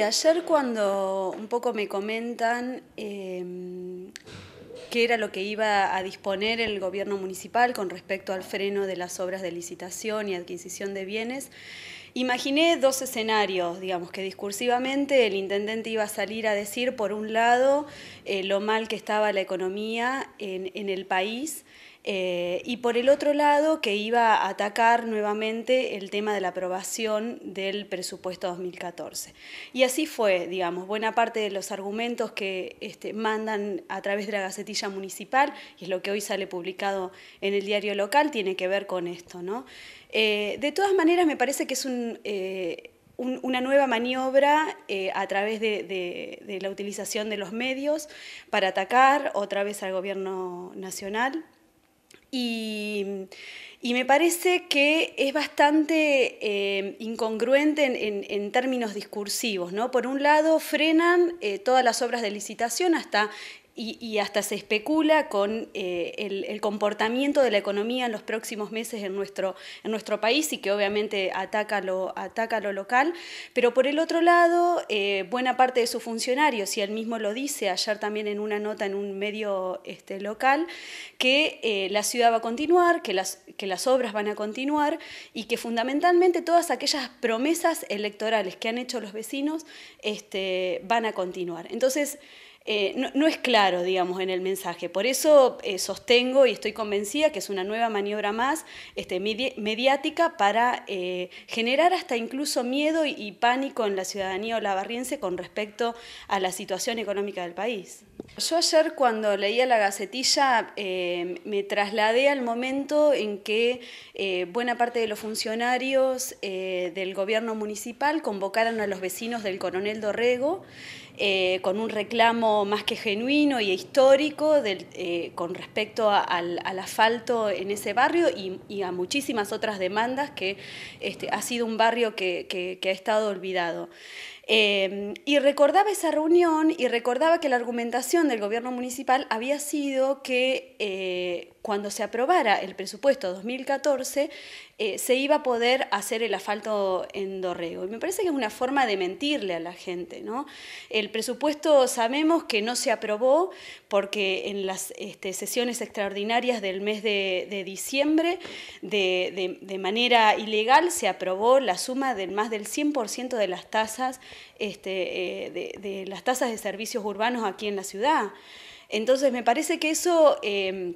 Ayer cuando un poco me comentan em, qué era lo que iba a disponer el gobierno municipal con respecto al freno de las obras de licitación y adquisición de bienes, imaginé dos escenarios, digamos, que discursivamente el intendente iba a salir a decir, por un lado, eh, lo mal que estaba la economía en, en el país eh, y por el otro lado, que iba a atacar nuevamente el tema de la aprobación del presupuesto 2014. Y así fue, digamos, buena parte de los argumentos que este, mandan a través de la Gacetilla Municipal, y es lo que hoy sale publicado en el diario local, tiene que ver con esto, ¿no? Eh, de todas maneras, me parece que es eh, una nueva maniobra a través de la utilización de los medios para atacar otra vez al gobierno nacional. Y, me parece que es bastante eh, incongruente en, términos discursivos, ¿no? Por un lado, frenan eh, todas las obras de licitación hasta y, hasta se especula con eh, el, comportamiento de la economía en los próximos meses en nuestro, en nuestro país y que obviamente ataca lo, ataca lo local. Pero por el otro lado, eh, buena parte de sus funcionarios, y él mismo lo dice ayer también en una nota en un medio este, local, que eh, la ciudad va a continuar, que las, que las obras van a continuar y que fundamentalmente todas aquellas promesas electorales que han hecho los vecinos este, van a continuar. Entonces, eh, no, es claro, digamos, en el mensaje. Por eso eh, sostengo y estoy convencida que es una nueva maniobra más este, mediática para eh, generar hasta incluso miedo y, pánico en la ciudadanía olavarriense con respecto a la situación económica del país. Yo ayer cuando leía la Gacetilla me trasladé al momento en que buena parte de los funcionarios del gobierno municipal convocaron a los vecinos del coronel Dorrego con un reclamo más que genuino y histórico eh, con respecto al, asfalto en ese barrio y, a muchísimas otras demandas que este, ha sido un barrio que ha estado olvidado. Em, y recordaba esa reunión y recordaba que la argumentación del gobierno municipal había sido que eh, cuando se aprobara el presupuesto 2014 eh, se iba a poder hacer el asfalto en Dorrego. Y me parece que es una forma de mentirle a la gente. ¿no? El presupuesto sabemos que no se aprobó porque en las este, sesiones extraordinarias del mes de, diciembre, de, de manera ilegal, se aprobó la suma del más del 100% de las tasas este, eh, de, las tasas de servicios urbanos aquí en la ciudad. Entonces, me parece que eso... Em,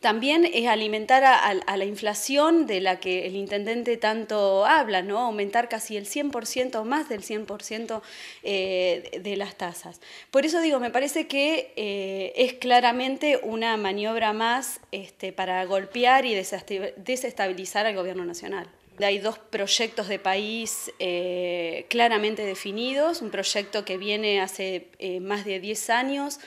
también es alimentar a, la inflación de la que el intendente tanto habla, ¿no? Aumentar casi el 100% o más del 100% eh, de las tasas. Por eso digo, me parece que eh, es claramente una maniobra más este, para golpear y desestabilizar al gobierno nacional hay dos proyectos de país eh, claramente definidos, un proyecto que viene hace eh, más de 10 años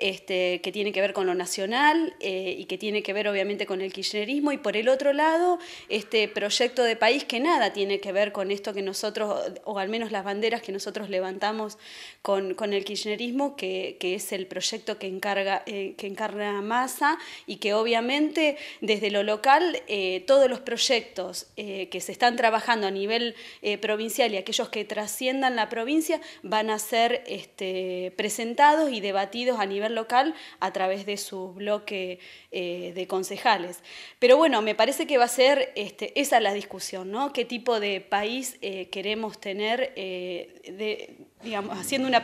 este, que tiene que ver con lo nacional eh, y que tiene que ver obviamente con el kirchnerismo, y por el otro lado, este proyecto de país que nada tiene que ver con esto que nosotros, o al menos las banderas que nosotros levantamos con, con el kirchnerismo, que, es el proyecto que, encarga, eh, que encarna masa y que obviamente desde lo local eh, todos los proyectos que se están trabajando a nivel provincial y aquellos que trasciendan la provincia van a ser este, presentados y debatidos a nivel local a través de su bloque eh, de concejales. Pero bueno, me parece que va a ser este, esa la discusión, ¿no? ¿Qué tipo de país eh, queremos tener, eh, digamos, haciendo una